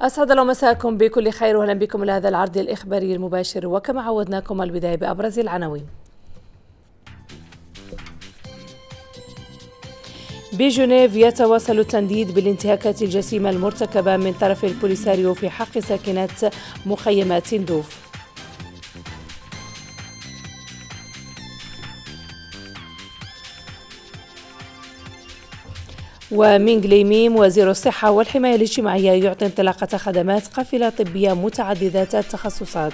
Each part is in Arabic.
أسعد الله مساكم بكل خير وأهلا بكم إلى هذا العرض الإخباري المباشر وكما عودناكم البداية بأبرز العناوين بجنيف يتواصل التنديد بالانتهاكات الجسيمة المرتكبة من طرف البوليساريو في حق ساكنات مخيمات تندوف ومينغ ليميم وزير الصحة والحماية الاجتماعية يعطي انطلاقة خدمات قافلة طبية متعددة التخصصات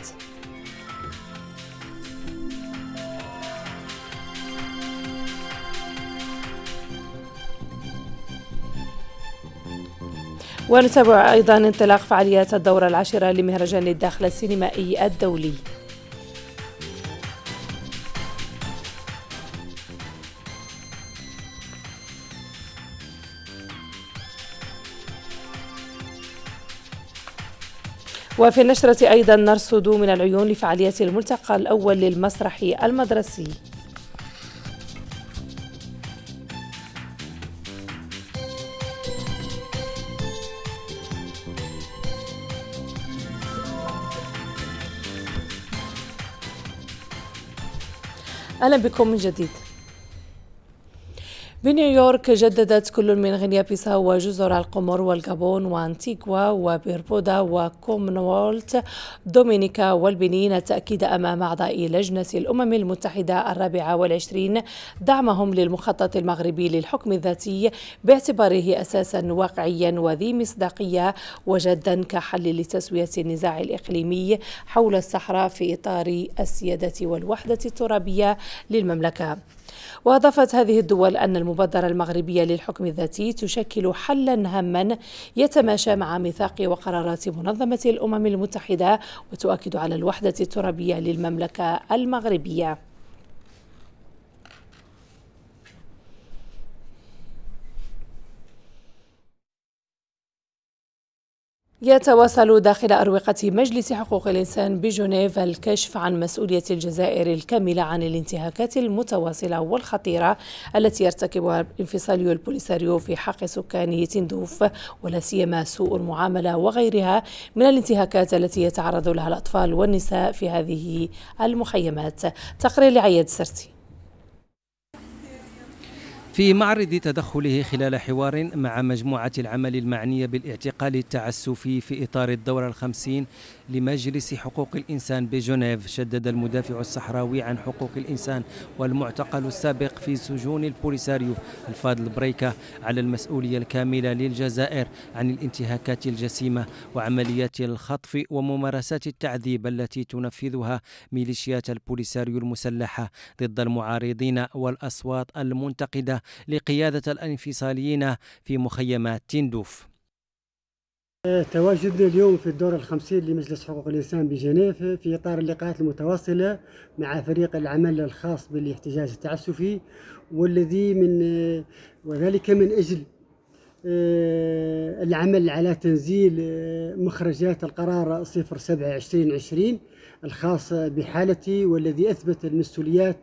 ونتابع أيضا انطلاق فعاليات الدورة العاشرة لمهرجان الداخل السينمائي الدولي وفي النشرة أيضا نرصد من العيون لفعالية الملتقى الأول للمسرح المدرسي اهلا بكم من جديد بنيويورك جددت كل من غينيا بيساو وجزر القمر والجابون وانتيغوا وبيربودا وكومنولت دومينيكا والبنين التأكيد أمام أعضاء لجنة الأمم المتحدة الرابعة والعشرين دعمهم للمخطط المغربي للحكم الذاتي باعتباره أساسا واقعيا وذي مصداقية وجدا كحل لتسوية النزاع الإقليمي حول الصحراء في إطار السيادة والوحدة الترابية للمملكة وأضافت هذه الدول أن المبادرة المغربية للحكم الذاتي تشكل حلا هاما يتماشى مع ميثاق وقرارات منظمة الأمم المتحدة وتؤكد على الوحدة الترابية للمملكة المغربية يتواصل داخل أروقة مجلس حقوق الإنسان بجنيف الكشف عن مسؤولية الجزائر الكاملة عن الانتهاكات المتواصلة والخطيرة التي يرتكبها انفصاليو البوليساريو في حق سكان تندوف ولا سيما سوء المعاملة وغيرها من الانتهاكات التي يتعرض لها الأطفال والنساء في هذه المخيمات تقرير لعياد سرتي في معرض تدخله خلال حوار مع مجموعة العمل المعنية بالاعتقال التعسفي في إطار الدورة الخمسين لمجلس حقوق الإنسان بجنيف شدد المدافع الصحراوي عن حقوق الإنسان والمعتقل السابق في سجون البوليساريو الفاضل بريكة على المسؤولية الكاملة للجزائر عن الانتهاكات الجسيمة وعمليات الخطف وممارسات التعذيب التي تنفذها ميليشيات البوليساريو المسلحة ضد المعارضين والأصوات المنتقدة لقيادة الانفصاليين في مخيمات تندوف تواجدنا اليوم في الدور الخمسين لمجلس حقوق الإنسان بجنيف في إطار اللقاءات المتواصلة مع فريق العمل الخاص بالاحتجاج التعسفي والذي من وذلك من أجل آه، العمل على تنزيل آه، مخرجات القرار 07 2020 الخاص بحالتي والذي أثبت المسؤوليات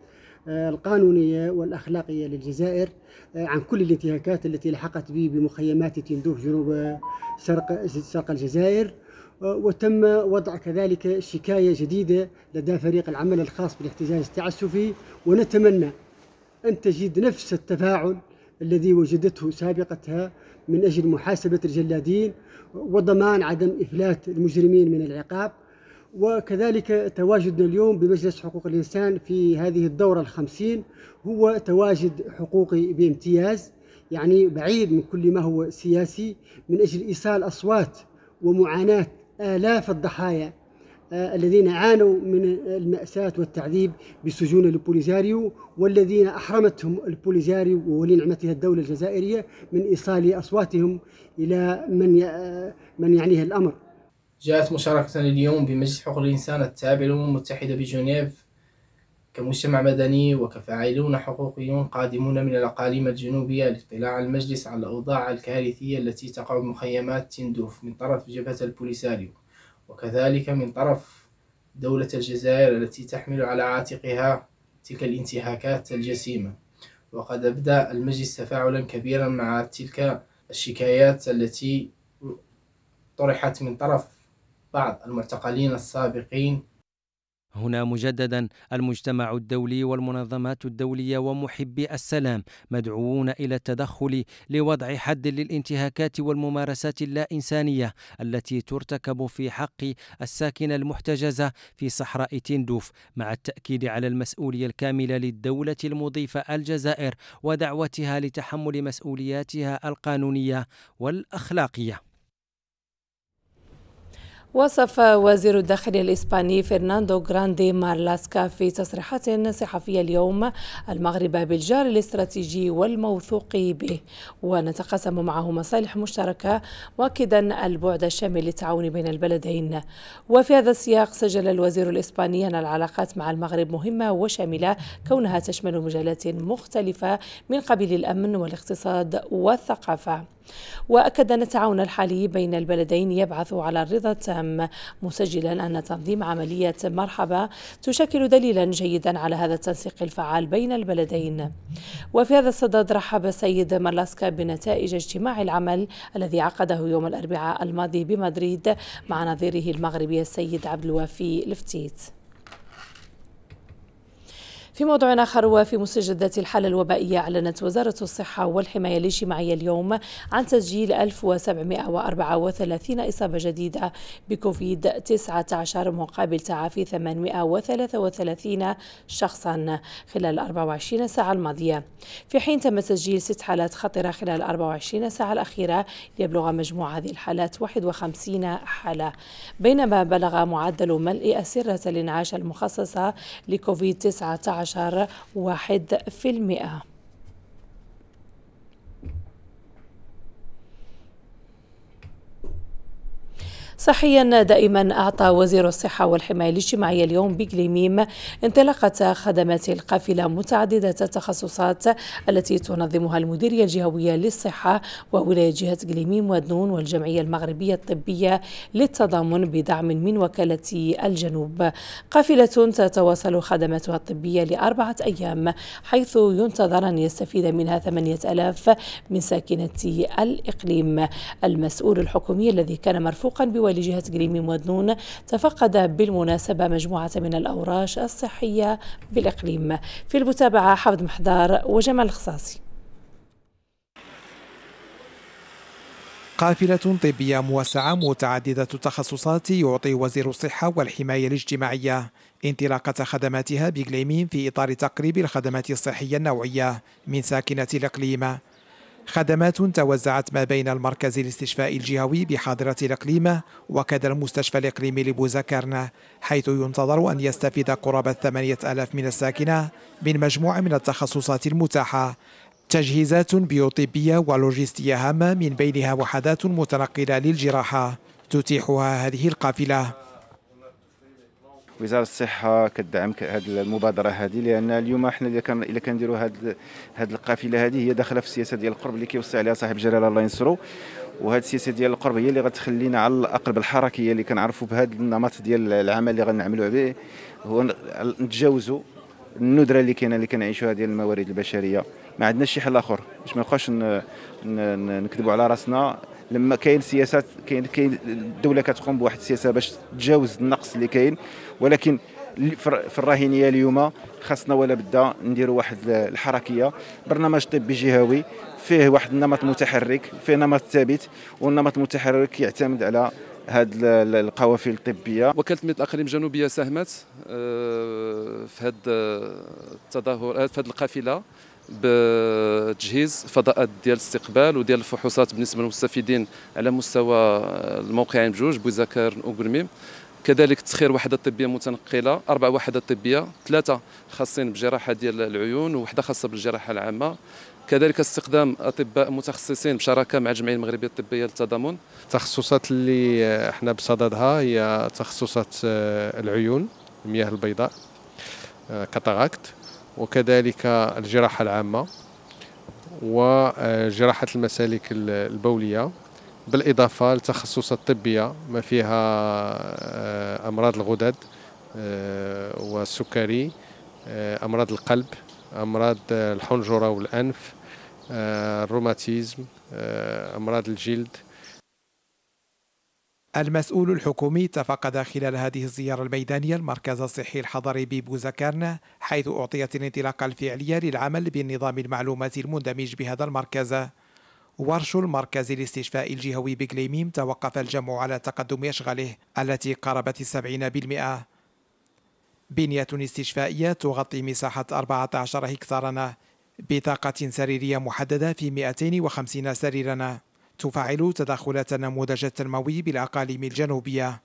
القانونية والأخلاقية للجزائر آه، عن كل الانتهاكات التي لحقت به بمخيمات تندوف جنوب آه، شرق شرق الجزائر آه، وتم وضع كذلك شكاية جديدة لدى فريق العمل الخاص بالاحتجاج التعسفي ونتمنى أن تجد نفس التفاعل الذي وجدته سابقتها من أجل محاسبة الجلادين وضمان عدم إفلات المجرمين من العقاب وكذلك تواجدنا اليوم بمجلس حقوق الإنسان في هذه الدورة الخمسين هو تواجد حقوقي بامتياز يعني بعيد من كل ما هو سياسي من أجل إيصال أصوات ومعاناة آلاف الضحايا آه، الذين عانوا من المأساة والتعذيب بسجون البوليزاريو والذين أحرمتهم البوليزاريو ولنعمتها الدولة الجزائرية من إيصال أصواتهم إلى من آه، من يعنيه الأمر جاءت مشاركتنا اليوم بمجلس حقوق الإنسان التابع للأمم المتحدة بجنيف كمجتمع مدني وكفاعلون حقوقيون قادمون من الأقاليم الجنوبية للاطلاع المجلس على الأوضاع الكارثية التي تقع بمخيمات تندوف من طرف جبهة البوليساريو وكذلك من طرف دولة الجزائر التي تحمل على عاتقها تلك الانتهاكات الجسيمة وقد أبدى المجلس تفاعلا كبيرا مع تلك الشكايات التي طرحت من طرف بعض المعتقلين السابقين هنا مجددا المجتمع الدولي والمنظمات الدوليه ومحبي السلام مدعوون الى التدخل لوضع حد للانتهاكات والممارسات اللا انسانيه التي ترتكب في حق الساكنه المحتجزه في صحراء تندوف مع التاكيد على المسؤوليه الكامله للدوله المضيفه الجزائر ودعوتها لتحمل مسؤولياتها القانونيه والاخلاقيه وصف وزير الداخلية الإسباني فرناندو غراندي مارلاسكا في تصريحات صحفية اليوم المغرب بالجار الاستراتيجي والموثوق به ونتقاسم معه مصالح مشتركة واكدا البعد الشامل للتعاون بين البلدين وفي هذا السياق سجل الوزير الإسباني أن العلاقات مع المغرب مهمة وشاملة كونها تشمل مجالات مختلفة من قبيل الأمن والاقتصاد والثقافة وأكد أن التعاون الحالي بين البلدين يبعث على الرضا التام مسجلا أن تنظيم عملية مرحبا تشكل دليلا جيدا على هذا التنسيق الفعال بين البلدين وفي هذا الصدد رحب سيد مالاسكا بنتائج اجتماع العمل الذي عقده يوم الأربعاء الماضي بمدريد مع نظيره المغربي السيد عبد الوافي لفتيت في موضوع آخر وفي مستجدات الحالة الوبائية أعلنت وزارة الصحة والحماية الاجتماعية اليوم عن تسجيل 1734 إصابة جديدة بكوفيد 19 مقابل تعافي 833 شخصا خلال 24 ساعة الماضية في حين تم تسجيل ست حالات خطرة خلال 24 ساعة الأخيرة ليبلغ مجموع هذه الحالات 51 حالة بينما بلغ معدل ملء أسرة الإنعاش المخصصة لكوفيد 19 عشر واحد في المئة صحيا دائما أعطى وزير الصحة والحماية الاجتماعية اليوم بكليميم انطلاقة خدمات القافلة متعددة التخصصات التي تنظمها المديرية الجهوية للصحة وولاية جهة كليميم ودنون والجمعية المغربية الطبية للتضامن بدعم من وكالة الجنوب قافلة تتواصل خدماتها الطبية لأربعة أيام حيث ينتظر أن يستفيد منها 8000 من ساكنة الإقليم المسؤول الحكومي الذي كان مرفوقا ب ولجهة قليم ودنون تفقد بالمناسبة مجموعة من الأوراش الصحية بالإقليم في المتابعة حفظ محضار وجمال الخصاصي قافلة طبية موسعة متعددة التخصصات يعطي وزير الصحة والحماية الاجتماعية انطلاقة خدماتها بإقليم في إطار تقريب الخدمات الصحية النوعية من ساكنة الإقليم خدمات توزعت ما بين المركز الاستشفائي الجهوي بحاضرة الإقليمة وكذا المستشفى الإقليمي لبوزكرنا حيث ينتظر أن يستفيد قرابة 8000 من الساكنة من مجموعة من التخصصات المتاحة تجهيزات بيوطبية ولوجستية هامة من بينها وحدات متنقلة للجراحة تتيحها هذه القافلة وزاره الصحه كدعم هذه المبادره هذه لان اليوم احنا اللي كان الا كنديروا هذه هذه القافله هذه هي داخله في السياسه ديال القرب اللي كيوصي عليها صاحب الجلاله الله ينصرو وهذه السياسه ديال القرب هي اللي غتخلينا على الاقل بالحركيه اللي كنعرفوا بهذا النمط ديال العمل اللي غنعملوا به هو نتجاوزوا الندره اللي كاينه اللي كنعيشوها ديال الموارد البشريه ما عندناش شي حل اخر باش ما نبقاوش نكذبوا على راسنا لما كاين سياسات كاين كاين الدوله كتقوم بواحد السياسه باش تتجاوز النقص اللي كاين ولكن في الراهنيه اليوم خاصنا ولا بدا نديروا واحد الحركيه برنامج طبي جهوي فيه واحد النمط متحرك فيه نمط ثابت والنمط المتحرك يعتمد على هاد القوافل الطبيه وكاله المياه الاقليم الجنوبيه ساهمت آه، في هاد آه، التظاهرات آه، في هاد القافله بتجهيز فضاءات ديال الاستقبال وديال الفحوصات بالنسبه للمستفيدين على مستوى الموقعين بجوج بوزكر وكرميم كذلك تسخير وحده طبيه متنقله اربع وحدات طبيه ثلاثه خاصين بجراحه ديال العيون ووحده خاصه بالجراحه العامه كذلك استخدام اطباء متخصصين بشراكه مع الجمعيه المغربيه الطبيه للتضامن التخصصات اللي احنا بصددها هي تخصصات آه، العيون المياه البيضاء آه، كاتاراكت وكذلك الجراحة العامة وجراحة المسالك البولية بالإضافة للتخصصات الطبية ما فيها آه، أمراض الغدد آه، والسكري آه، أمراض القلب أمراض الحنجرة والأنف الروماتيزم أمراض الجلد المسؤول الحكومي تفقد خلال هذه الزيارة الميدانية المركز الصحي الحضري ببوزكان حيث أعطيت الانطلاقة الفعلية للعمل بالنظام المعلوماتي المندمج بهذا المركز ورش المركز الاستشفاء الجهوي بكليميم توقف الجمع على تقدم أشغاله التي قربت السبعين بنية استشفائية تغطي مساحة 14 هكتارنا بطاقة سريرية محددة في 250 سريرنا تفعل تدخلات النموذج التنموي بالأقاليم الجنوبية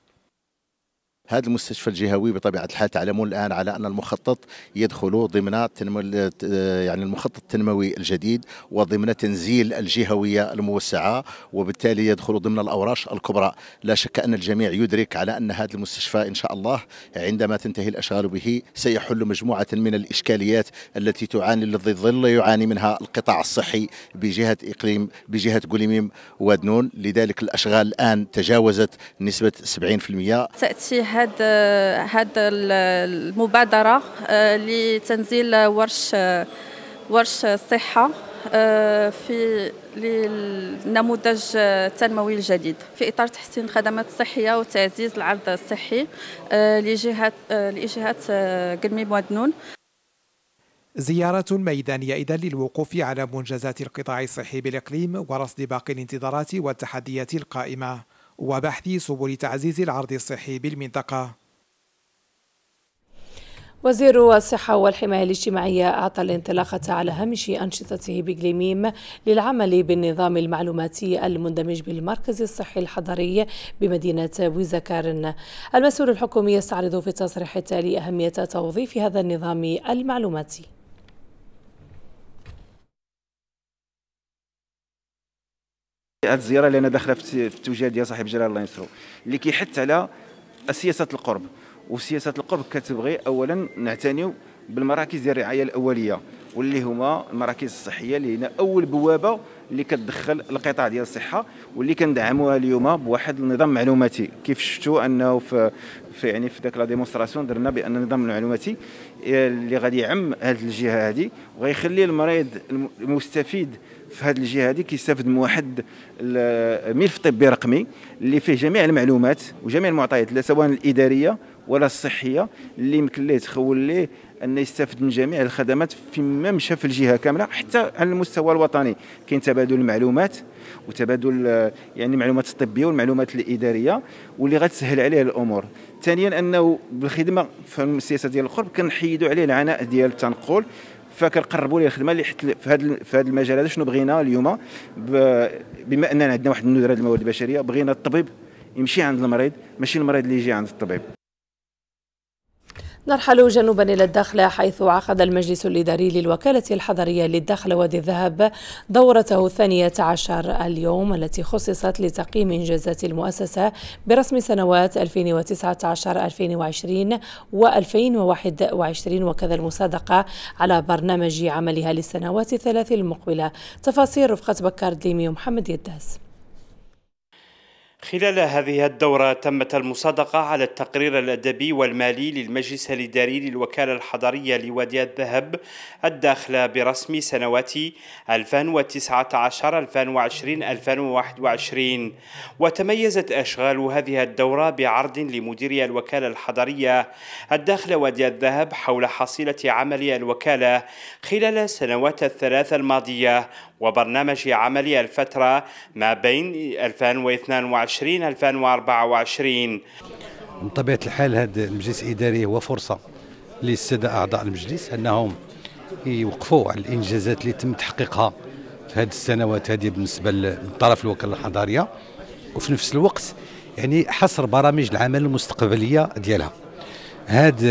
هذا المستشفى الجهوي بطبيعه الحال تعلمون الان على ان المخطط يدخل ضمن يعني المخطط التنموي الجديد وضمن تنزيل الجهويه الموسعه وبالتالي يدخل ضمن الاوراش الكبرى، لا شك ان الجميع يدرك على ان هذا المستشفى ان شاء الله عندما تنتهي الاشغال به سيحل مجموعه من الاشكاليات التي تعاني الذي ظل يعاني منها القطاع الصحي بجهه اقليم بجهه قليميم وادنون، لذلك الاشغال الان تجاوزت نسبه 70%. تاتي هذا هذا المبادره آه، لتنزيل ورش ورش الصحه آه، في للنموذج التنموي الجديد في اطار تحسين الخدمات الصحيه وتعزيز العرض الصحي آه، لجهات لجهات قلمي بوادنون زيارة ميدانية إذا للوقوف على منجزات القطاع الصحي بالإقليم ورصد باقي الانتظارات والتحديات القائمة وبحث سبل تعزيز العرض الصحي بالمنطقة وزير الصحة والحماية الاجتماعية أعطى الانطلاقة على هامش أنشطته بجليميم للعمل بالنظام المعلوماتي المندمج بالمركز الصحي الحضري بمدينة ويزاكارن المسؤول الحكومي يستعرض في التصريح التالي أهمية توظيف هذا النظام المعلوماتي هذه الزياره اللي انا داخله في التوجيه ديال صاحب جلال الله ينصرو اللي كيحث على سياسه القرب وسياسه القرب كتبغي اولا نعتنيو بالمراكز ديال الرعايه الاوليه واللي هما المراكز الصحيه اللي هنا اول بوابه اللي كتدخل القطاع ديال الصحه واللي كندعموها اليوم بواحد النظام معلوماتي كيف شفتوا انه في, في يعني في ذاك لا ديمونستراسيون درنا بان النظام المعلوماتي آه، اللي غادي يعم هذه الجهه هذه وغيخلي المريض المستفيد في هذه الجهه هذه كيستافد من واحد الملف طبي رقمي اللي فيه جميع المعلومات وجميع المعطيات لا سواء الاداريه ولا الصحيه اللي يمكن ليه تخول ليه ان يستافد من جميع الخدمات فيما مشى في الجهه كامله حتى على المستوى الوطني كاين تبادل المعلومات وتبادل يعني المعلومات الطبيه والمعلومات الاداريه واللي غتسهل عليه الامور ثانيا انه بالخدمه في السياسه ديال القرب كنحيدوا عليه العناء ديال التنقل فكنقربوا لي الخدمه اللي حت في هذا في هذا المجال هذا شنو بغينا اليوم بما اننا عندنا واحد الندره الموارد البشريه بغينا الطبيب يمشي عند المريض ماشي المريض اللي يجي عند الطبيب نرحل جنوبا إلى الداخل حيث عقد المجلس الإداري للوكالة الحضرية للداخل وادي الذهب دورته الثانية عشر اليوم التي خصصت لتقييم إنجازات المؤسسة برسم سنوات 2019 2020 و 2021 وكذا المصادقة على برنامج عملها للسنوات الثلاث المقبلة تفاصيل رفقة بكار ديمي ومحمد يداس خلال هذه الدورة تمت المصادقة على التقرير الأدبي والمالي للمجلس الإداري للوكالة الحضرية لوادي الذهب الداخلة برسم سنوات 2019 2020 2021 وتميزت أشغال هذه الدورة بعرض لمديري الوكالة الحضرية الداخلة وادي الذهب حول حصيلة عمل الوكالة خلال السنوات الثلاث الماضية وبرنامج عملي الفترة ما بين 2022 2024 بطبيعة الحال هذا المجلس الإداري هو فرصة للسادة أعضاء المجلس أنهم يوقفوا على الإنجازات اللي تم تحقيقها في هذه السنوات هذه بالنسبة للطرف الوكالة الحضارية وفي نفس الوقت يعني حصر برامج العمل المستقبلية ديالها هذا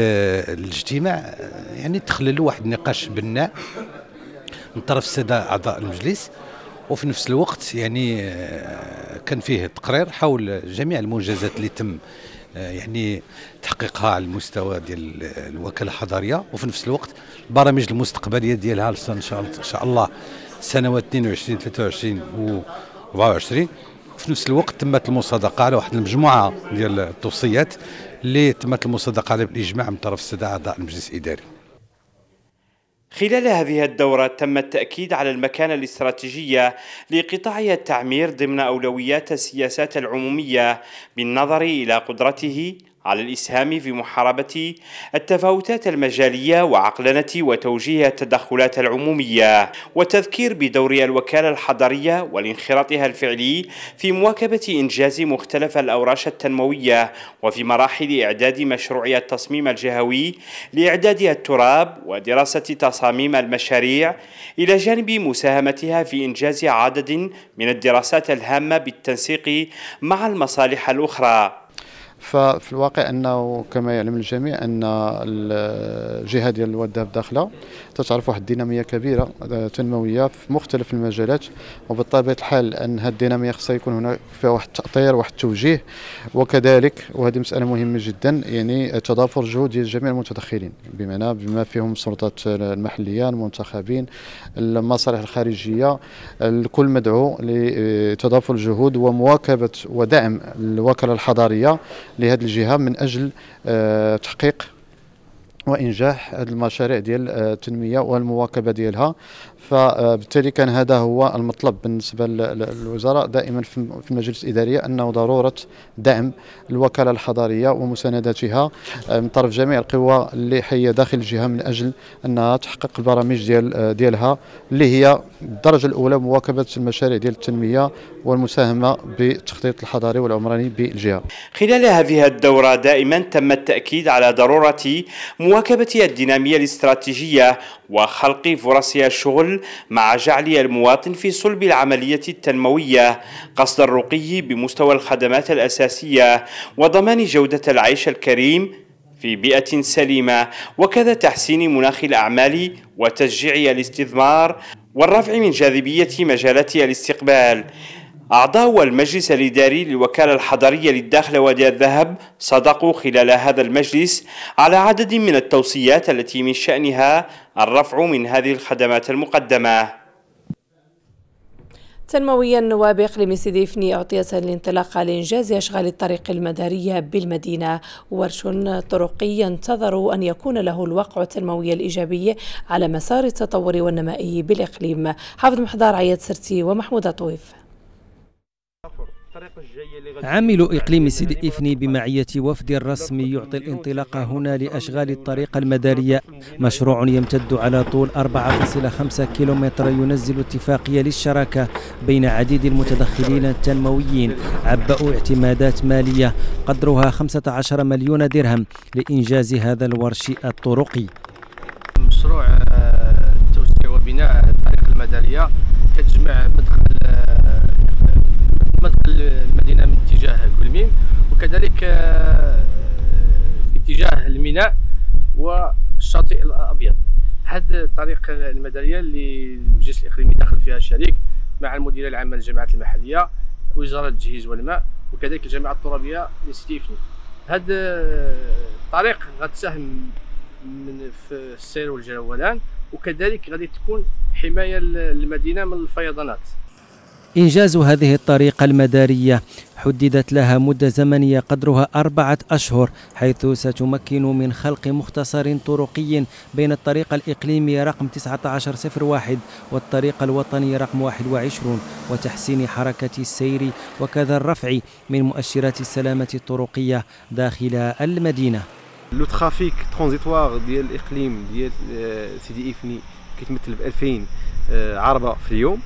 الاجتماع يعني تخلل واحد النقاش بناء من طرف الساده اعضاء المجلس وفي نفس الوقت يعني آه، كان فيه تقرير حول جميع المنجزات اللي تم آه، يعني تحقيقها على المستوى ديال الوكاله الحضاريه وفي نفس الوقت البرامج المستقبليه ديالها ان شاء الله سنوات 22 23 و 24 في نفس الوقت تمت المصادقه على واحد المجموعه ديال التوصيات اللي تمت المصادقه عليها بالاجماع من طرف الساده اعضاء المجلس الاداري خلال هذه الدورة تم التأكيد على المكانة الاستراتيجية لقطاع التعمير ضمن أولويات السياسات العمومية بالنظر إلى قدرته على الإسهام في محاربة التفاوتات المجالية وعقلنة وتوجيه التدخلات العمومية والتذكير بدور الوكالة الحضرية والانخراطها الفعلي في مواكبة إنجاز مختلف الأوراش التنموية وفي مراحل إعداد مشروع التصميم الجهوي لإعداد التراب ودراسة تصاميم المشاريع إلى جانب مساهمتها في إنجاز عدد من الدراسات الهامة بالتنسيق مع المصالح الأخرى ففي الواقع انه كما يعلم الجميع ان الجهه ديال الواد داخله تتعرف واحد الديناميه كبيره تنمويه في مختلف المجالات وبطبيعه الحال ان هذه الديناميه خصها يكون هناك فيها واحد التاطير واحد التوجيه وكذلك وهذه مساله مهمه جدا يعني تضافر جهود ديال جميع المتدخلين بمعنى بما فيهم السلطات المحليه المنتخبين المصالح الخارجيه الكل مدعو لتضافر الجهود ومواكبه ودعم الوكاله الحضاريه لهذه الجهه من اجل آه، تحقيق وانجاح هذه المشاريع ديال آه، التنميه والمواكبه ديالها فبالتالي كان هذا هو المطلب بالنسبه للوزراء دائما في المجلس الاداريه انه ضروره دعم الوكاله الحضاريه ومساندتها آه، من طرف جميع القوى اللي حيه داخل الجهه من اجل انها تحقق البرامج ديال آه، ديالها اللي هي الدرجه الاولى مواكبه المشاريع ديال التنميه والمساهمه بالتخطيط الحضاري والعمراني بالجهه. خلال هذه الدوره دائما تم التاكيد على ضروره مواكبه الديناميه الاستراتيجيه وخلق فرص الشغل مع جعل المواطن في صلب العملية التنموية قصد الرقي بمستوى الخدمات الأساسية وضمان جودة العيش الكريم في بيئة سليمة وكذا تحسين مناخ الأعمال وتشجيع الاستثمار والرفع من جاذبية مجالات الاستقبال أعضاء المجلس الإداري للوكالة الحضرية للداخل وادي الذهب صدقوا خلال هذا المجلس على عدد من التوصيات التي من شأنها الرفع من هذه الخدمات المقدمة تنمويا نواب اقليم سيدي فني اعطية الانطلاق لانجاز اشغال الطريق المدارية بالمدينة ورش طرقي ينتظر ان يكون له الوقع التنموي الايجابي على مسار التطور والنمائي بالاقليم حافظ محضار عياد سرتي ومحمود طويف عامل إقليم سيدي يعني إفني بمعية وفد رسمي يعطي الانطلاق هنا يعني لأشغال الطريقة المدارية مشروع يمتد على طول 4.5 كيلومتر ينزل اتفاقية للشراكة بين عديد المتدخلين التنمويين عبأوا اعتمادات مالية قدرها 15 مليون درهم لإنجاز هذا الورش الطرقي مشروع آه، توسيع وبناء الطريق المدارية كتجمع مدخل آه، المدينه من اتجاه كلميم وكذلك آه، في اتجاه الميناء والشاطئ الابيض هذه الطريق المداريه اللي المجلس الاقليمي داخل فيها شريك مع المديريه العامه للجامعات المحليه وزاره التجهيز والماء وكذلك الجامعه الترابيه لستيفني هذا الطريق غتساهم من في السير والجولان وكذلك غادي تكون حمايه للمدينه من الفيضانات إنجاز هذه الطريقة المدارية حددت لها مدة زمنية قدرها أربعة أشهر حيث ستمكن من خلق مختصر طرقي بين الطريقة الإقليمية رقم 1901 والطريقة الوطنية رقم 21 وتحسين حركة السير وكذا الرفع من مؤشرات السلامة الطرقية داخل المدينة لو ترافيك ترانزيتوار ديال الإقليم ديال آه، سيدي إفني كيتمثل ب 2000 آه، عربة في اليوم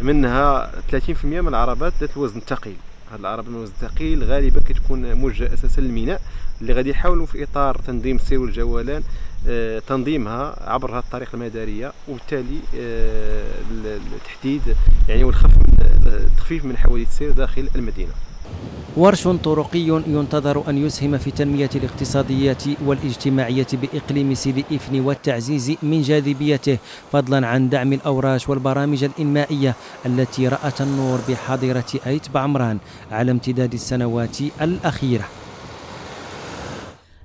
منها 30% من العربات ذات الوزن الثقيل هذه العربات الوزن الثقيل غالبا كتكون موجهه اساسا للميناء اللي غادي يحاولوا في اطار تنظيم السير والجولان آه تنظيمها عبر هذه الطريق المداريه وبالتالي آه التحديد يعني والخف آه، تخفيف من حوادث السير داخل المدينه ورش طرقي ينتظر أن يسهم في تنمية الاقتصادية والاجتماعية بإقليم سيدي إفن والتعزيز من جاذبيته فضلا عن دعم الأوراش والبرامج الإنمائية التي رأت النور بحاضرة أيت بعمران على امتداد السنوات الأخيرة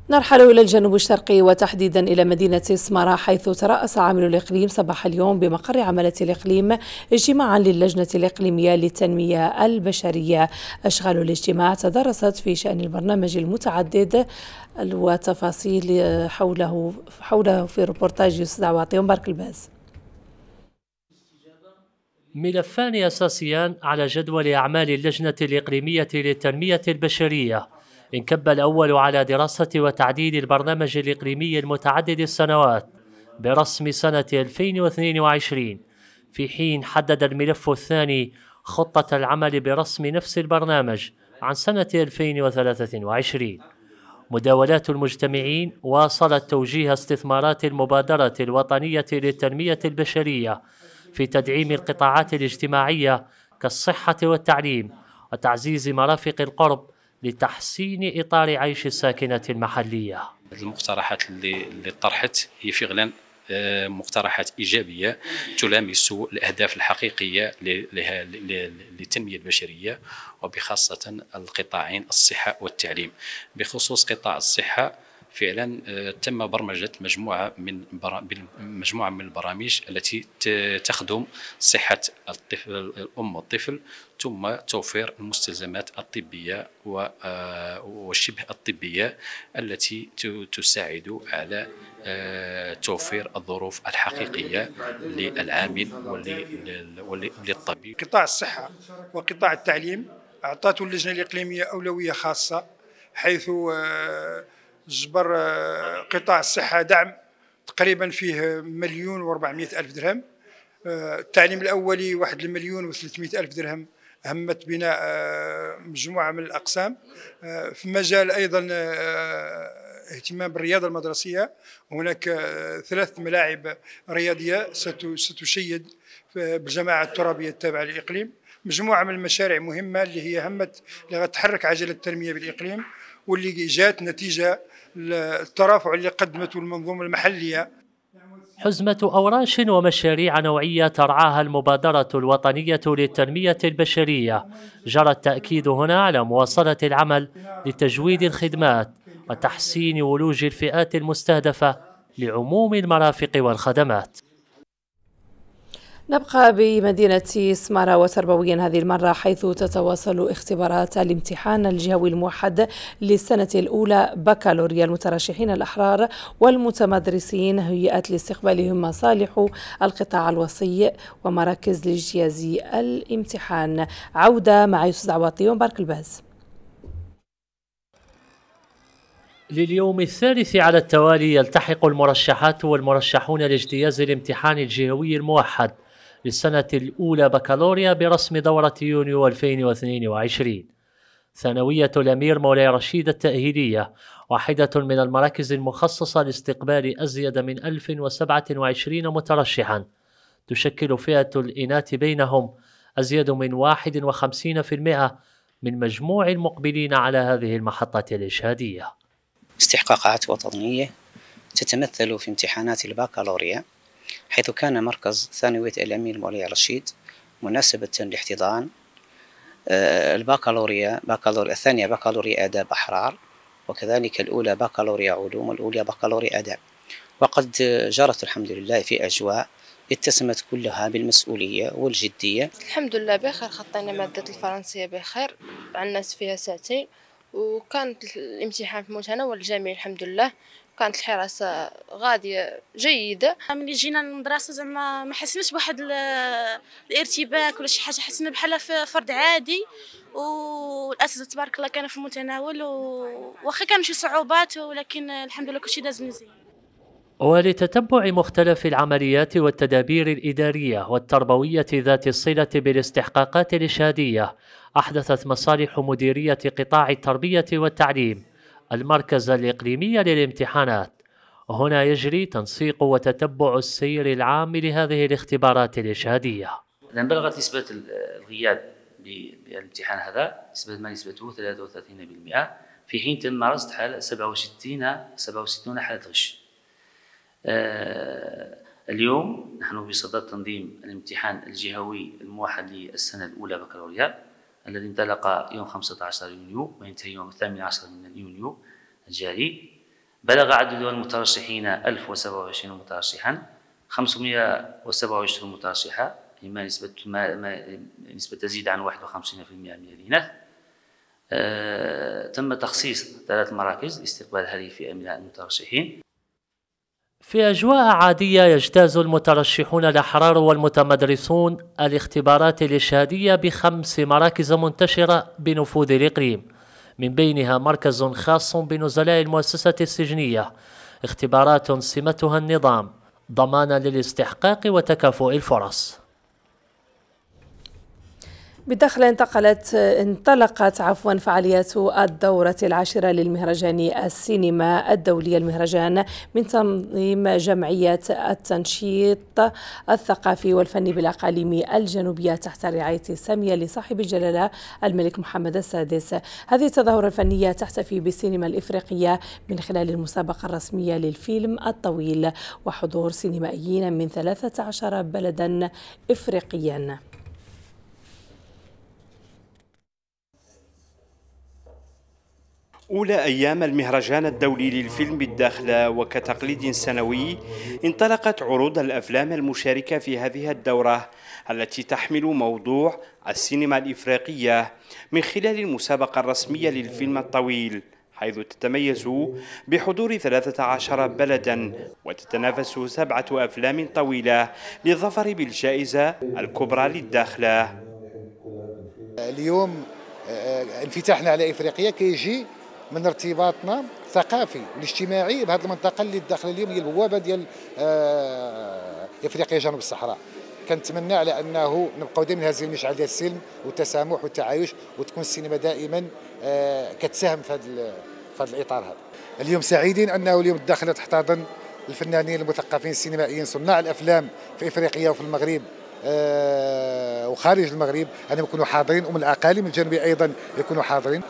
نرحل إلى الجنوب الشرقي وتحديدا إلى مدينة سمارة حيث ترأس عامل الإقليم صباح اليوم بمقر عملة الإقليم اجتماعا للجنة الإقليمية للتنمية البشرية أشغال الاجتماع تدرست في شأن البرنامج المتعدد وتفاصيل حوله حوله في ريبورتاج يوسف عواطيهم بارك الباز ملفان أساسيان على جدول أعمال اللجنة الإقليمية للتنمية البشرية انكب الأول على دراسة وتعديل البرنامج الإقليمي المتعدد السنوات برسم سنة 2022 في حين حدد الملف الثاني خطة العمل برسم نفس البرنامج عن سنة 2023 مداولات المجتمعين واصلت توجيه استثمارات المبادرة الوطنية للتنمية البشرية في تدعيم القطاعات الاجتماعية كالصحة والتعليم وتعزيز مرافق القرب لتحسين إطار عيش الساكنة المحلية المقترحات اللي, اللي طرحت هي فعلا آه، مقترحات إيجابية تلامس الأهداف الحقيقية للتنمية البشرية وبخاصة القطاعين الصحة والتعليم بخصوص قطاع الصحة فعلا آه، تم برمجه مجموعه من مجموعه من البرامج التي تخدم صحه الطفل الام والطفل ثم توفير المستلزمات الطبيه وشبه آه، الطبيه التي تساعد على آه، توفير الظروف الحقيقيه للعامل وللطبيب قطاع الصحه وقطاع التعليم اعطته اللجنه الاقليميه اولويه خاصه حيث جبر آه، قطاع الصحة دعم تقريبا فيه مليون و ألف درهم آه، التعليم الأولي واحد المليون و ألف درهم همت بناء آه، مجموعة من الأقسام في مجال أيضا اهتمام بالرياضة المدرسية هناك ثلاث ملاعب رياضية ستشيد بالجماعة الترابية التابعة للإقليم مجموعة من المشاريع مهمة اللي هي همت اللي غتحرك عجلة التنمية بالإقليم واللي جات نتيجه الترافع اللي قدمته المنظومه المحليه حزمة أوراش ومشاريع نوعية ترعاها المبادرة الوطنية للتنمية البشرية جرى التأكيد هنا على مواصلة العمل لتجويد الخدمات وتحسين ولوج الفئات المستهدفة لعموم المرافق والخدمات نبقى بمدينة سمارة وتربويا هذه المرة حيث تتواصل اختبارات الامتحان الجهوي الموحد للسنة الأولى بكالوريا المترشحين الأحرار والمتمدرسين هيئت لاستقبالهم مصالح القطاع الوصي ومراكز لاجتياز الامتحان عودة مع يوسف عواطي ومبارك الباز لليوم الثالث على التوالي يلتحق المرشحات والمرشحون لاجتياز الامتحان الجهوي الموحد للسنة الأولى بكالوريا برسم دورة يونيو 2022 ثانوية الأمير مولاي رشيد التأهيلية واحدة من المراكز المخصصة لاستقبال أزيد من 1027 مترشحا تشكل فئة الإناث بينهم أزيد من 51% من مجموع المقبلين على هذه المحطة الإشهادية استحقاقات وطنية تتمثل في امتحانات البكالوريا حيث كان مركز ثانوية الأمير المولية رشيد مناسبة لاحتضان آه، البكالوريا بكالوريا الثانية بكالوريا آداب أحرار وكذلك الأولى بكالوريا علوم والأولى بكالوريا آداب وقد جرت الحمد لله في أجواء اتسمت كلها بالمسؤولية والجدية الحمد لله بخير خطينا مادة الفرنسية بخير عنا فيها ساعتين وكانت الامتحان في متناول الجميع الحمد لله كانت الحراسه غاديه جيده ملي جينا للمدرسه زعما ما حسناش بواحد الارتباك ولا شي حاجه حسنا بحال فرد عادي والاساتذه تبارك الله كانوا في المتناول واخا كان شي صعوبات ولكن الحمد لله كلشي داز مزيان ولتتبع مختلف العمليات والتدابير الإدارية والتربوية ذات الصلة بالاستحقاقات الإشهادية أحدثت مصالح مديرية قطاع التربية والتعليم المركز الإقليمي للامتحانات هنا يجري تنسيق وتتبع السير العام لهذه الاختبارات الإشهادية لأن بلغت نسبة الغياب بالامتحان هذا نسبة ما نسبته 33% في حين تم رصد حالة 67 67 حالة غش آه، اليوم نحن بصدد تنظيم الامتحان الجهوي الموحد للسنة الأولى بكالوريا الذي انطلق يوم 15 يونيو وينتهي يوم 18 من يونيو الجاري بلغ عدد المترشحين 1027 مترشحا 527 مترشحة بما يعني نسبة ما نسبة تزيد عن 51% من الإناث آه، تم تخصيص ثلاث مراكز لاستقبال هذه الفئة من المترشحين في أجواء عادية يجتاز المترشحون الأحرار والمتمدرسون الاختبارات الإشهادية بخمس مراكز منتشرة بنفوذ الإقليم من بينها مركز خاص بنزلاء المؤسسة السجنية اختبارات سمتها النظام ضمانا للاستحقاق وتكافؤ الفرص بالداخل انتقلت انطلقت عفوا فعاليات الدورة العاشرة للمهرجان السينما الدولي المهرجان من تنظيم جمعية التنشيط الثقافي والفني بالأقاليم الجنوبية تحت الرعاية السامية لصاحب الجلالة الملك محمد السادس هذه التظاهرة الفنية تحتفي بالسينما الإفريقية من خلال المسابقة الرسمية للفيلم الطويل وحضور سينمائيين من 13 بلدا إفريقيا أولى أيام المهرجان الدولي للفيلم بالداخلة وكتقليد سنوي انطلقت عروض الأفلام المشاركة في هذه الدورة التي تحمل موضوع السينما الإفريقية من خلال المسابقة الرسمية للفيلم الطويل حيث تتميز بحضور 13 بلدا وتتنافس سبعة أفلام طويلة للظفر بالجائزة الكبرى للداخلة اليوم آه، آه، انفتاحنا على افريقيا كيجي كي من ارتباطنا الثقافي والاجتماعي بهذه المنطقه اللي داخل اليوم هي البوابه ديال آه، افريقيا جنوب الصحراء كنتمنى على انه نبقاو دائما هذه المشعل ديال السلم والتسامح والتعايش وتكون السينما دائما آه، كتساهم في هذا في هذا الاطار هذا اليوم سعيدين انه اليوم الداخله تحتضن الفنانين المثقفين السينمائيين صناع الافلام في افريقيا وفي المغرب آه، وخارج المغرب أن يكونوا حاضرين ومن الأقاليم الجنوبية أيضا يكونوا حاضرين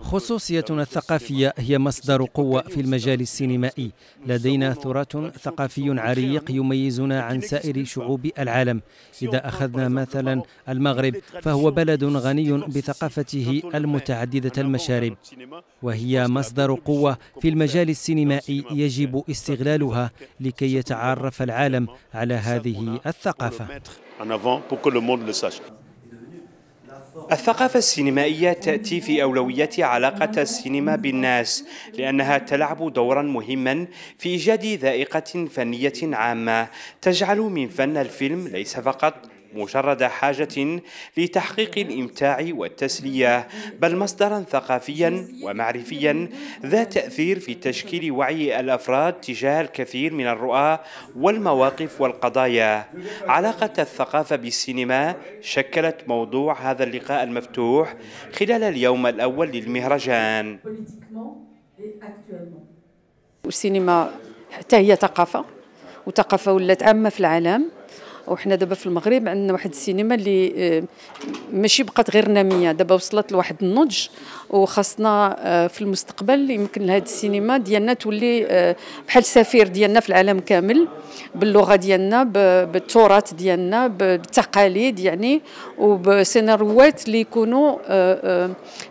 خصوصيتنا الثقافية هي مصدر قوة في المجال السينمائي لدينا تراث ثقافي عريق يميزنا عن سائر شعوب العالم إذا أخذنا مثلا المغرب فهو بلد غني بثقافته المتعددة المشارب وهي مصدر قوة في المجال السينمائي يجب استغلالها لكي يتعرف العالم على هذه الثقافة الثقافة السينمائية تأتي في أولوية علاقة السينما بالناس لأنها تلعب دورا مهما في إيجاد ذائقة فنية عامة تجعل من فن الفيلم ليس فقط مجرد حاجة لتحقيق الإمتاع والتسلية بل مصدرا ثقافيا ومعرفيا ذا تأثير في تشكيل وعي الأفراد تجاه الكثير من الرؤى والمواقف والقضايا علاقة الثقافة بالسينما شكلت موضوع هذا اللقاء المفتوح خلال اليوم الأول للمهرجان والسينما حتى هي ثقافة وثقافة ولات عامة في العالم وحنا دابا في المغرب عندنا واحد السينما اللي آه، ماشي بقات غير ناميه دابا وصلت لواحد النضج وخاصنا آه، في المستقبل يمكن هذه السينما ديالنا تولي آه، بحال سفير ديالنا في العالم كامل باللغه ديالنا بالتراث ديالنا بالتقاليد يعني وبسيناريوهات اللي يكونوا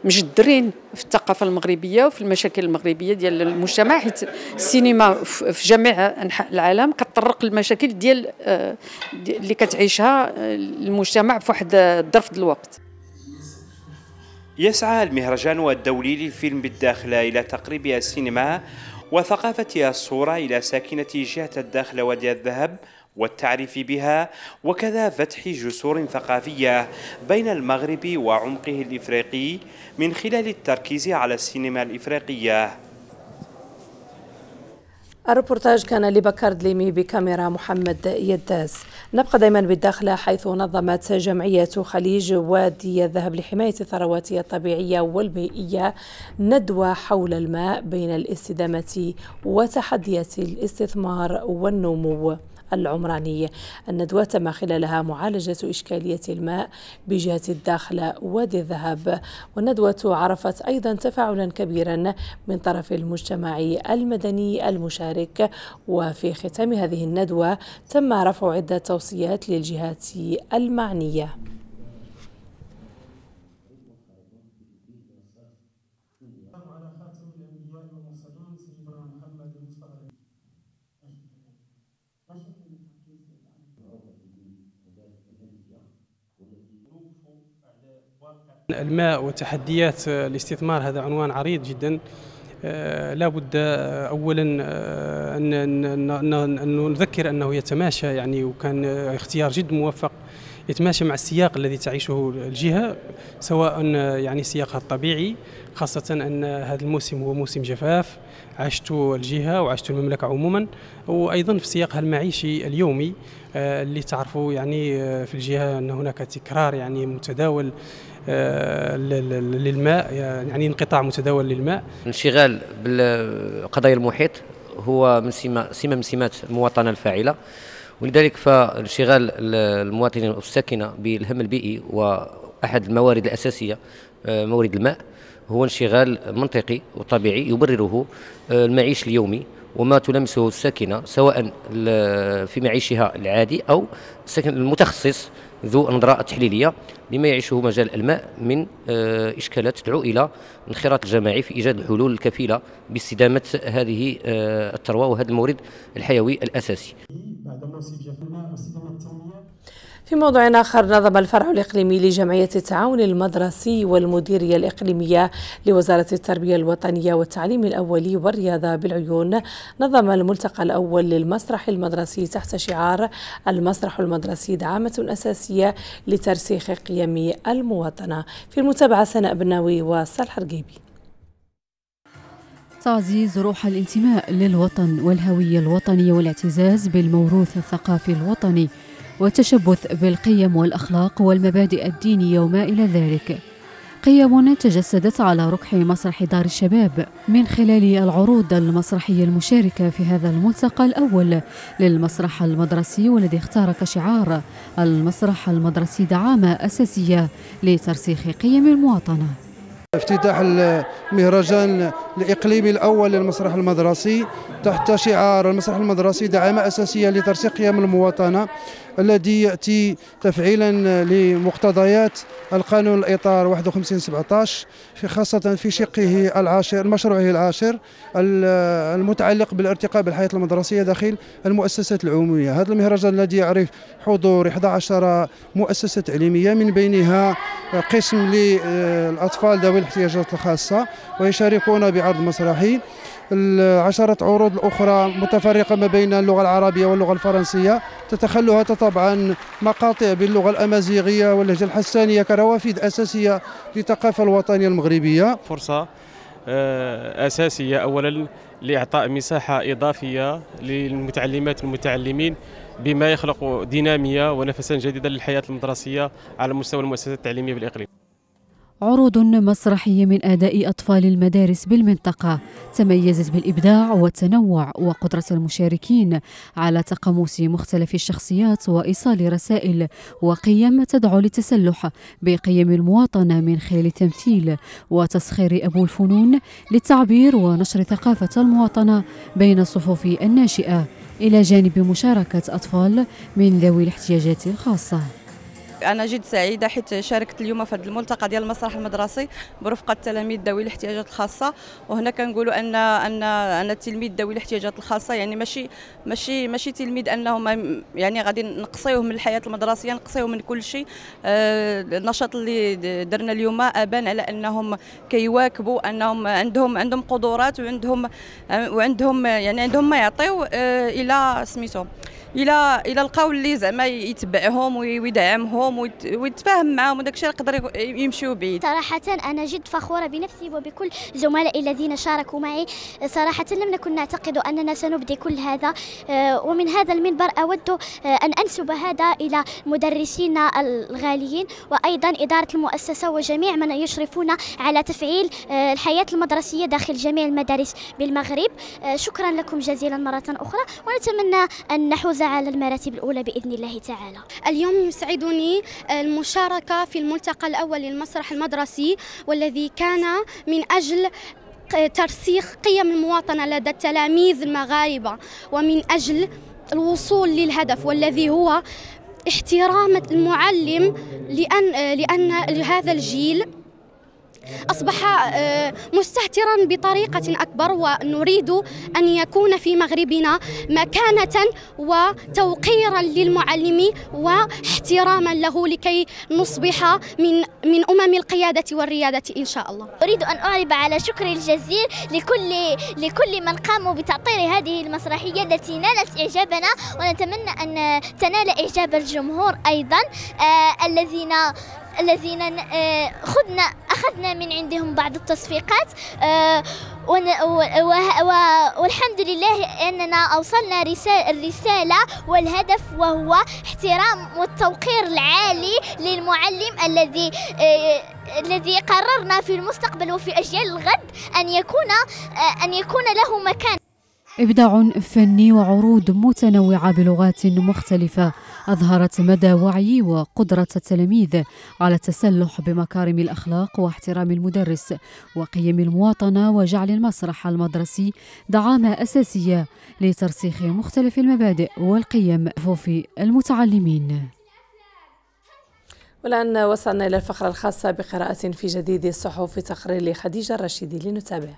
مجدرين في الثقافه المغربيه وفي المشاكل المغربيه ديال المجتمع حيت السينما في جميع انحاء العالم كتطرق للمشاكل ديال اللي كتعيشها المجتمع في واحد الظرف الوقت يسعى المهرجان الدولي للفيلم بالداخل إلى تقريب السينما وثقافتها الصورة إلى ساكنة جهة الداخل وادي الذهب والتعريف بها وكذا فتح جسور ثقافية بين المغرب وعمقه الإفريقي من خلال التركيز على السينما الإفريقية الربورتاج كان لبكر دليمي بكاميرا محمد يداس نبقى دائما بالداخل حيث نظمت جمعية خليج وادي الذهب لحماية الثروات الطبيعية والبيئية ندوة حول الماء بين الاستدامة وتحديات الاستثمار والنمو العمرانية الندوة تم خلالها معالجة إشكالية الماء بجهة الداخل وادي الذهب والندوة عرفت أيضا تفاعلا كبيرا من طرف المجتمع المدني المشارك وفي ختام هذه الندوة تم رفع عدة توصيات للجهات المعنية الماء وتحديات الاستثمار آه، هذا عنوان عريض جدا آه، لا بد آه، اولا ان نذكر انه يتماشى يعني وكان اختيار جد موفق يتماشى مع السياق الذي تعيشه الجهه سواء يعني سياقها الطبيعي خاصه ان هذا الموسم هو موسم جفاف عشت الجهه وعشت المملكه عموما وايضا في سياقها المعيشي اليومي اللي تعرفوا يعني في الجهه ان هناك تكرار يعني متداول آه، للماء يعني انقطاع متداول للماء الانشغال بالقضايا المحيط هو من سمة من سمات المواطنة الفاعلة ولذلك فانشغال المواطنين والساكنة بالهم البيئي وأحد الموارد الأساسية آه، مورد الماء هو انشغال منطقي وطبيعي يبرره آه، المعيش اليومي وما تلمسه الساكنة سواء في معيشها العادي أو المتخصص ذو نظرة تحليلية لما يعيشه مجال الماء من آه، إشكالات تدعو إلى انخراط الجماعي في إيجاد الحلول الكفيلة باستدامة هذه آه، الثروة وهذا المورد الحيوي الأساسي في موضوع آخر نظم الفرع الإقليمي لجمعية التعاون المدرسي والمديرية الإقليمية لوزارة التربية الوطنية والتعليم الأولي والرياضة بالعيون نظم الملتقى الأول للمسرح المدرسي تحت شعار المسرح المدرسي دعامة أساسية لترسيخ قيم المواطنة في المتابعة سناء بناوي وصالح رقيبي تعزيز روح الانتماء للوطن والهوية الوطنية والاعتزاز بالموروث الثقافي الوطني والتشبث بالقيم والأخلاق والمبادئ الدينية وما إلى ذلك قيم تجسدت على ركح مسرح دار الشباب من خلال العروض المسرحية المشاركة في هذا الملتقى الأول للمسرح المدرسي والذي اختار كشعار المسرح المدرسي دعامة أساسية لترسيخ قيم المواطنة افتتاح المهرجان الإقليمي الأول للمسرح المدرسي تحت شعار المسرح المدرسي دعامة أساسية لترسيخ قيم المواطنة الذي ياتي تفعيلا لمقتضيات القانون الاطار 51 17 في خاصه في شقه العاشر مشروعه العاشر المتعلق بالارتقاء بالحياه المدرسيه داخل المؤسسات العموميه هذا المهرجان الذي يعرف حضور 11 مؤسسه تعليميه من بينها قسم للاطفال ذوي الاحتياجات الخاصه ويشاركون بعرض مسرحي العشرة عروض الأخرى متفرقة ما بين اللغة العربية واللغة الفرنسية تتخلها طبعا مقاطع باللغة الأمازيغية واللهجة الحسانية كروافد أساسية للثقافة الوطنية المغربية فرصة آه، أساسية أولا لإعطاء مساحة إضافية للمتعلمات والمتعلمين بما يخلق دينامية ونفسا جديدا للحياة المدرسية على مستوى المؤسسات التعليمية بالإقليم عروض مسرحية من أداء أطفال المدارس بالمنطقة تميزت بالإبداع والتنوع وقدرة المشاركين على تقمص مختلف الشخصيات وإيصال رسائل وقيم تدعو للتسلح بقيم المواطنة من خلال التمثيل وتسخير أبو الفنون للتعبير ونشر ثقافة المواطنة بين الصفوف الناشئة إلى جانب مشاركة أطفال من ذوي الاحتياجات الخاصة انا جد سعيده حيت شاركت اليوم في هذا الملتقى ديال المسرح المدرسي برفقه التلاميذ ذوي الاحتياجات الخاصه وهنا كنقولوا ان ان ان التلميذ ذوي الاحتياجات الخاصه يعني ماشي ماشي ماشي تلميذ انهم يعني غادي نقصيوه من الحياه المدرسيه نقصيوه من كل شيء آه، النشاط اللي درنا اليوم ابان على انهم كيواكبوا انهم عندهم عندهم قدرات وعندهم وعندهم يعني عندهم ما يعطيو آه، الى سميتو الى الى القول اللي زعما يتبعهم ويدعمهم معاهم ويتفاهم معاهم وداك الشيء يقدر يمشيو بعيد صراحه انا جد فخوره بنفسي وبكل زملائي الذين شاركوا معي صراحه لم نكن نعتقد اننا سنبدي كل هذا آه، ومن هذا المنبر اود آه، ان انسب هذا الى مدرسينا الغاليين وايضا اداره المؤسسه وجميع من يشرفون على تفعيل آه، الحياه المدرسيه داخل جميع المدارس بالمغرب شكرا لكم جزيلا مره اخرى ونتمنى ان نحوز على المراتب الاولى باذن الله تعالى اليوم يسعدني المشاركة في الملتقى الأول للمسرح المدرسي والذي كان من أجل ترسيخ قيم المواطنة لدى التلاميذ المغاربة ومن أجل الوصول للهدف والذي هو احترام المعلم لأن, لأن هذا الجيل أصبح آه، مستهترا بطريقة أكبر ونريد أن يكون في مغربنا مكانة وتوقيرا للمعلم واحتراما له لكي نصبح من من أمم القيادة والريادة إن شاء الله أريد أن أعرب على شكري الجزيل لكل لكل من قاموا بتعطير هذه المسرحية التي نالت إعجابنا ونتمنى أن تنال إعجاب الجمهور أيضا آه الذين الذين آه، خذنا أخذنا من عندهم بعض التصفيقات آه، والحمد لله أننا أوصلنا الرسالة والهدف وهو احترام والتوقير العالي للمعلم الذي آه، الذي قررنا في المستقبل وفي أجيال الغد أن يكون أن يكون له مكان إبداع فني وعروض متنوعة بلغات مختلفة أظهرت مدى وعي وقدرة التلاميذ على التسلح بمكارم الأخلاق واحترام المدرس وقيم المواطنة وجعل المسرح المدرسي دعامة أساسية لترسيخ مختلف المبادئ والقيم في المتعلمين والآن وصلنا إلى الفقرة الخاصة بقراءة في جديد الصحف في تقرير خديجة الرشيدي لنتابع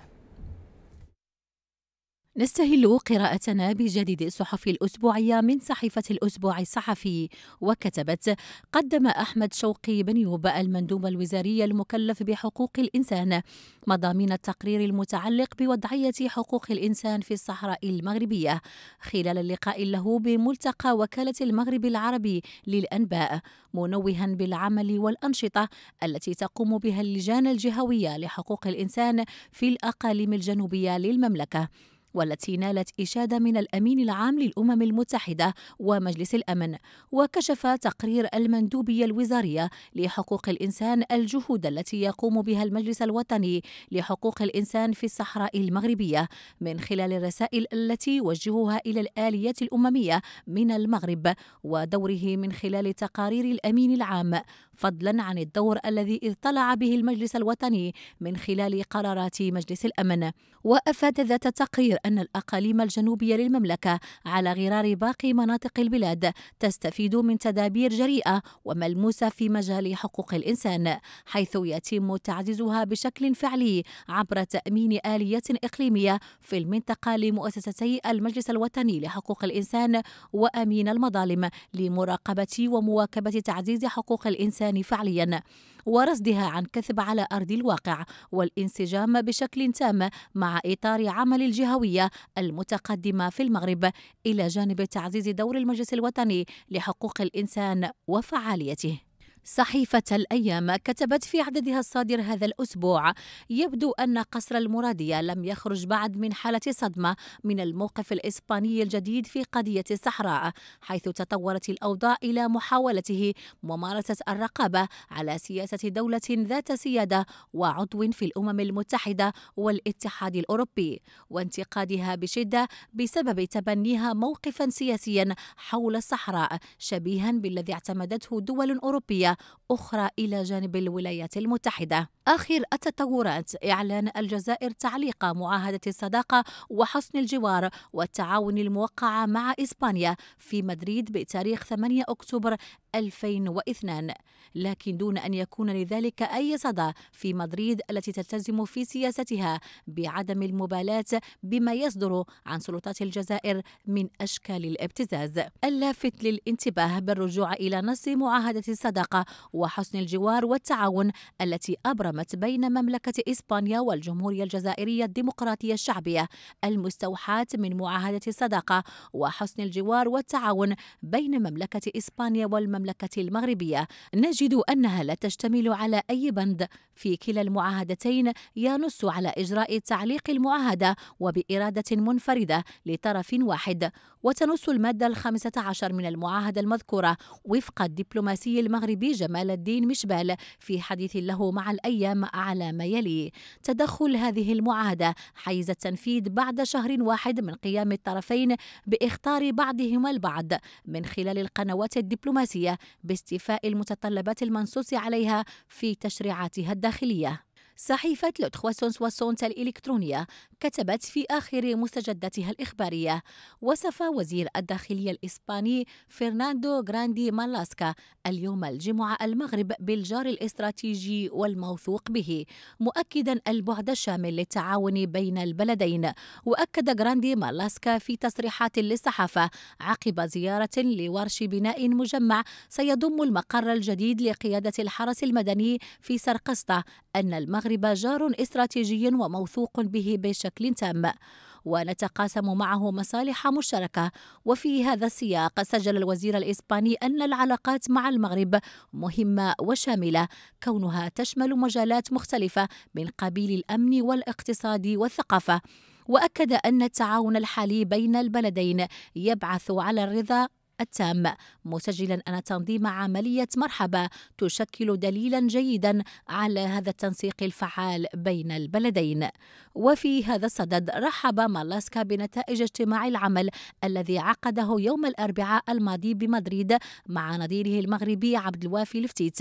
نستهل قراءتنا بجديد الصحف الأسبوعية من صحيفة الأسبوع الصحفي وكتبت قدم أحمد شوقي بن يوب المندوب الوزاري المكلف بحقوق الإنسان مضامين التقرير المتعلق بوضعية حقوق الإنسان في الصحراء المغربية خلال اللقاء له بملتقى وكالة المغرب العربي للأنباء منوها بالعمل والأنشطة التي تقوم بها اللجان الجهوية لحقوق الإنسان في الأقاليم الجنوبية للمملكة والتي نالت إشادة من الأمين العام للأمم المتحدة ومجلس الأمن وكشف تقرير المندوبية الوزارية لحقوق الإنسان الجهود التي يقوم بها المجلس الوطني لحقوق الإنسان في الصحراء المغربية من خلال الرسائل التي يوجهها إلى الآليات الأممية من المغرب ودوره من خلال تقارير الأمين العام فضلا عن الدور الذي اطلع به المجلس الوطني من خلال قرارات مجلس الأمن وأفاد ذات التقرير أن الأقاليم الجنوبية للمملكة على غرار باقي مناطق البلاد تستفيد من تدابير جريئة وملموسة في مجال حقوق الإنسان حيث يتم تعزيزها بشكل فعلي عبر تأمين آليات إقليمية في المنطقة لمؤسستي المجلس الوطني لحقوق الإنسان وأمين المظالم لمراقبة ومواكبة تعزيز حقوق الإنسان الإنسان فعليا ورصدها عن كثب على أرض الواقع والانسجام بشكل تام مع إطار عمل الجهوية المتقدمة في المغرب إلى جانب تعزيز دور المجلس الوطني لحقوق الإنسان وفعاليته صحيفة الأيام كتبت في عددها الصادر هذا الأسبوع يبدو أن قصر المرادية لم يخرج بعد من حالة صدمة من الموقف الإسباني الجديد في قضية الصحراء حيث تطورت الأوضاع إلى محاولته ممارسة الرقابة على سياسة دولة ذات سيادة وعضو في الأمم المتحدة والاتحاد الأوروبي وانتقادها بشدة بسبب تبنيها موقفا سياسيا حول الصحراء شبيها بالذي اعتمدته دول أوروبية أخرى إلى جانب الولايات المتحدة. آخر التطورات إعلان الجزائر تعليق معاهدة الصداقة وحسن الجوار والتعاون الموقعة مع إسبانيا في مدريد بتاريخ 8 أكتوبر 2002 لكن دون أن يكون لذلك أي صدى في مدريد التي تلتزم في سياستها بعدم المبالاة بما يصدر عن سلطات الجزائر من أشكال الابتزاز اللافت للانتباه بالرجوع إلى نص معاهدة الصداقة وحسن الجوار والتعاون التي أبرمت بين مملكة إسبانيا والجمهورية الجزائرية الديمقراطية الشعبية المستوحاة من معاهدة الصداقة وحسن الجوار والتعاون بين مملكة إسبانيا والمملكة المغربية نجد أنها لا تشتمل على أي بند في كلا المعاهدتين ينص على إجراء تعليق المعاهدة وبإرادة منفردة لطرف واحد وتنص المادة الخامسة عشر من المعاهدة المذكورة وفق الدبلوماسي المغربي جمال الدين مشبال في حديث له مع الأيام على ما يلي تدخل هذه المعاهدة حيز التنفيذ بعد شهر واحد من قيام الطرفين باختار بعضهما البعض من خلال القنوات الدبلوماسية باستيفاء المتطلبات المنصوص عليها في تشريعاتها الداخلية صحيفة لو 360 الإلكترونية كتبت في آخر مستجداتها الإخبارية وصف وزير الداخلية الإسباني فرناندو غراندي مالاسكا اليوم الجمعة المغرب بالجار الاستراتيجي والموثوق به مؤكدا البعد الشامل للتعاون بين البلدين وأكد غراندي مالاسكا في تصريحات للصحافة عقب زيارة لورش بناء مجمع سيضم المقر الجديد لقيادة الحرس المدني في سرقسطة أن المغرب المغرب جار استراتيجي وموثوق به بشكل تام ونتقاسم معه مصالح مشتركه وفي هذا السياق سجل الوزير الاسباني ان العلاقات مع المغرب مهمه وشامله كونها تشمل مجالات مختلفه من قبيل الامن والاقتصاد والثقافه واكد ان التعاون الحالي بين البلدين يبعث على الرضا التام مسجلا أن تنظيم عملية مرحبا تشكل دليلا جيدا على هذا التنسيق الفعال بين البلدين وفي هذا الصدد رحب مالاسكا بنتائج اجتماع العمل الذي عقده يوم الأربعاء الماضي بمدريد مع نظيره المغربي عبد الوافي لفتيت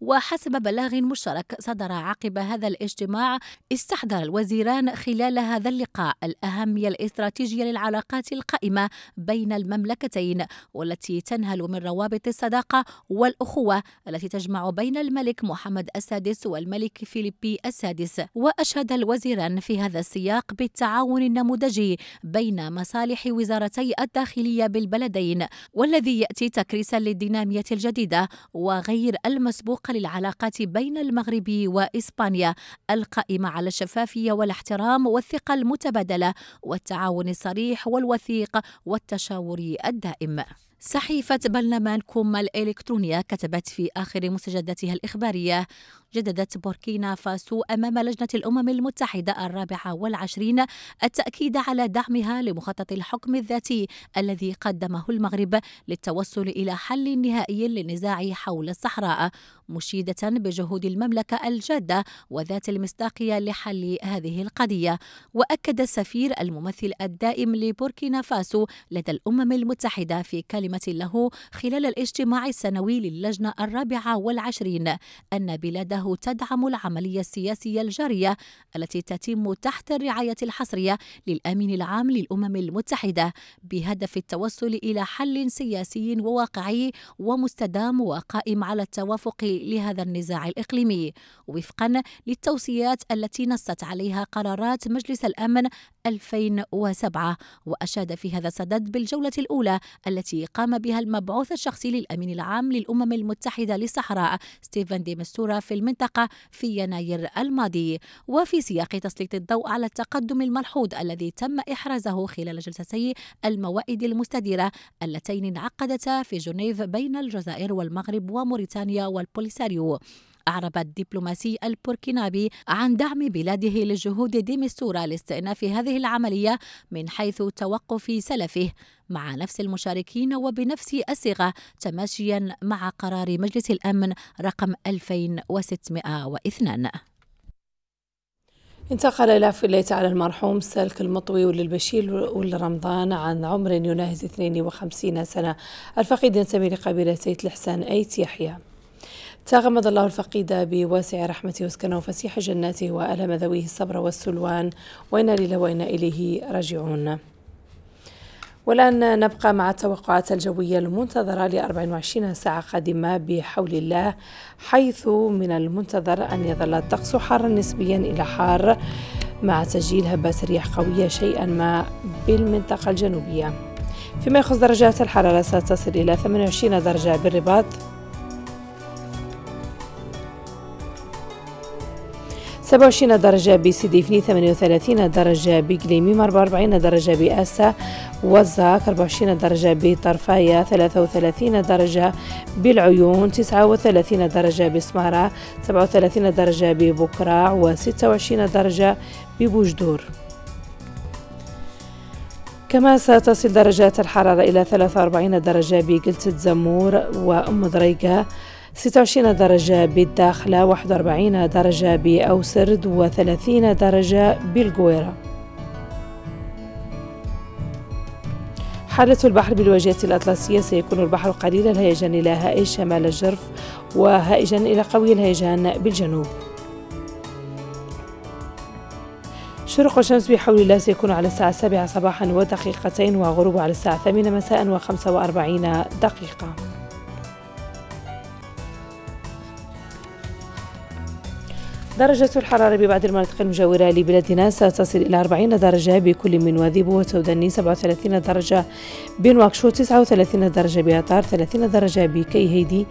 وحسب بلاغ مشترك صدر عقب هذا الاجتماع استحضر الوزيران خلال هذا اللقاء الأهمية الاستراتيجية للعلاقات القائمة بين المملكتين والتي تنهل من روابط الصداقة والأخوة التي تجمع بين الملك محمد السادس والملك فيليبي السادس وأشهد الوزيران في هذا السياق بالتعاون النموذجي بين مصالح وزارتي الداخلية بالبلدين والذي يأتي تكريسا للدينامية الجديدة وغير المسبوقه للعلاقات بين المغرب وإسبانيا القائمة على الشفافية والاحترام والثقة المتبادلة والتعاون الصريح والوثيق والتشاور الدائم صحيفة برلمانكم الإلكترونية كتبت في آخر مستجداتها الإخبارية جددت بوركينا فاسو أمام لجنة الأمم المتحدة الرابعة والعشرين التأكيد على دعمها لمخطط الحكم الذاتي الذي قدمه المغرب للتوصل إلى حل نهائي للنزاع حول الصحراء مشيدة بجهود المملكة الجادة وذات المصداقية لحل هذه القضية وأكد السفير الممثل الدائم لبوركينا فاسو لدى الأمم المتحدة في كلمة كلمة له خلال الاجتماع السنوي للجنة الرابعة والعشرين أن بلاده تدعم العملية السياسية الجارية التي تتم تحت الرعاية الحصرية للأمين العام للأمم المتحدة بهدف التوصل إلى حل سياسي وواقعي ومستدام وقائم على التوافق لهذا النزاع الإقليمي وفقا للتوصيات التي نصت عليها قرارات مجلس الأمن 2007 وأشاد في هذا الصدد بالجولة الأولى التي قام بها المبعوث الشخصي للأمين العام للأمم المتحدة للصحراء ستيفن دي مستورا في المنطقة في يناير الماضي وفي سياق تسليط الضوء على التقدم الملحوظ الذي تم إحرازه خلال جلستي الموائد المستديرة اللتين انعقدتا في جنيف بين الجزائر والمغرب وموريتانيا والبوليساريو أعرب الدبلوماسي البوركينابي عن دعم بلاده لجهود ديمستورا لاستئناف هذه العملية من حيث توقف سلفه مع نفس المشاركين وبنفس الصيغة تماشيا مع قرار مجلس الأمن رقم 2602 انتقل إلى فليت على المرحوم سالك المطوي وللبشير والرمضان عن عمر يناهز 52 سنة الفقيد ينتمي لقبيلة سيد الحسن أيت يحيى تغمد الله الفقيد بواسع رحمته وسكنه وفسيح جناته وألهم ذويه الصبر والسلوان وإنا لله وإنا إليه راجعون والآن نبقى مع التوقعات الجوية المنتظرة ل 24 ساعة قادمة بحول الله حيث من المنتظر أن يظل الطقس حارا نسبيا إلى حار مع تسجيل هبات رياح قوية شيئا ما بالمنطقة الجنوبية فيما يخص درجات الحرارة ستصل إلى 28 درجة بالرباط 27 درجة بسيديفني 38 درجة بقليمي 44 درجة بأسا وزاك 24 درجة بطرفايا 33 درجة بالعيون 39 درجة بسمارة 37 درجة ببكرع و26 درجة ببوجدور كما ستصل درجات الحرارة إلى 43 درجة بقلت الزمور وأم دريقة 26 درجة بالداخلة 41 درجة بأوسرد و30 درجة بالقويرة حالة البحر بالواجهة الأطلسية سيكون البحر قليل الهيجان إلى هائج شمال الجرف وهائجا إلى قوي الهيجان بالجنوب شروق الشمس بحول الله سيكون على الساعة السابعة صباحا ودقيقتين وغروب على الساعة الثامنة مساء وخمسة وأربعين دقيقة درجة الحرارة ببعض المناطق المجاورة لبلادنا ستصل إلى 40 درجة بكل من واديب وتوداني 37 درجة بنواكشو 39 درجة بأطار 30 درجة بكي هيدي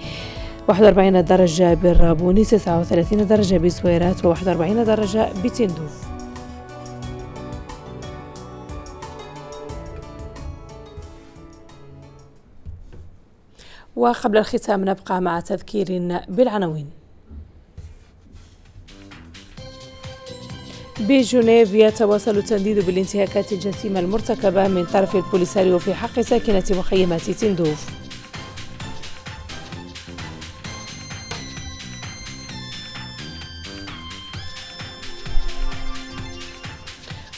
41 درجة بالرابوني 39 درجة بسويرات و41 درجة بتندوف وقبل الختام نبقى مع تذكير بالعناوين بجنيف يتواصل التنديد بالانتهاكات الجسيمة المرتكبة من طرف البوليساريو في حق ساكنة مخيمات تندوف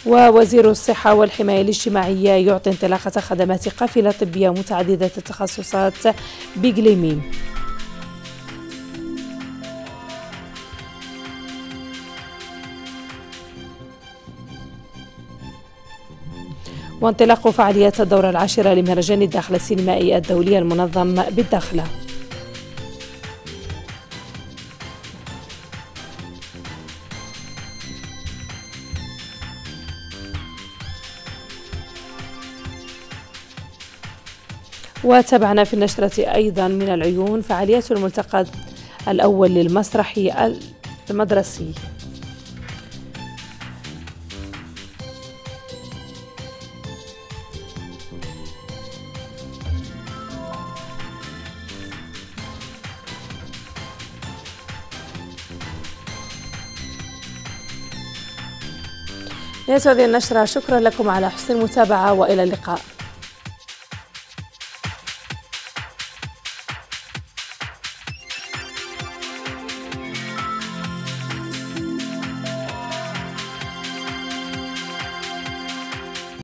ووزير الصحة والحماية الاجتماعية يعطي انطلاقة خدمات قافلة طبية متعددة التخصصات بجليمين وانطلاق فعاليات الدورة العاشرة لمهرجان الداخل السينمائي الدولي المنظم بالداخلة وتابعنا في النشرة أيضا من العيون فعاليات الملتقى الأول للمسرح المدرسي ننتهي هذه النشرة شكرا لكم على حسن المتابعة وإلى اللقاء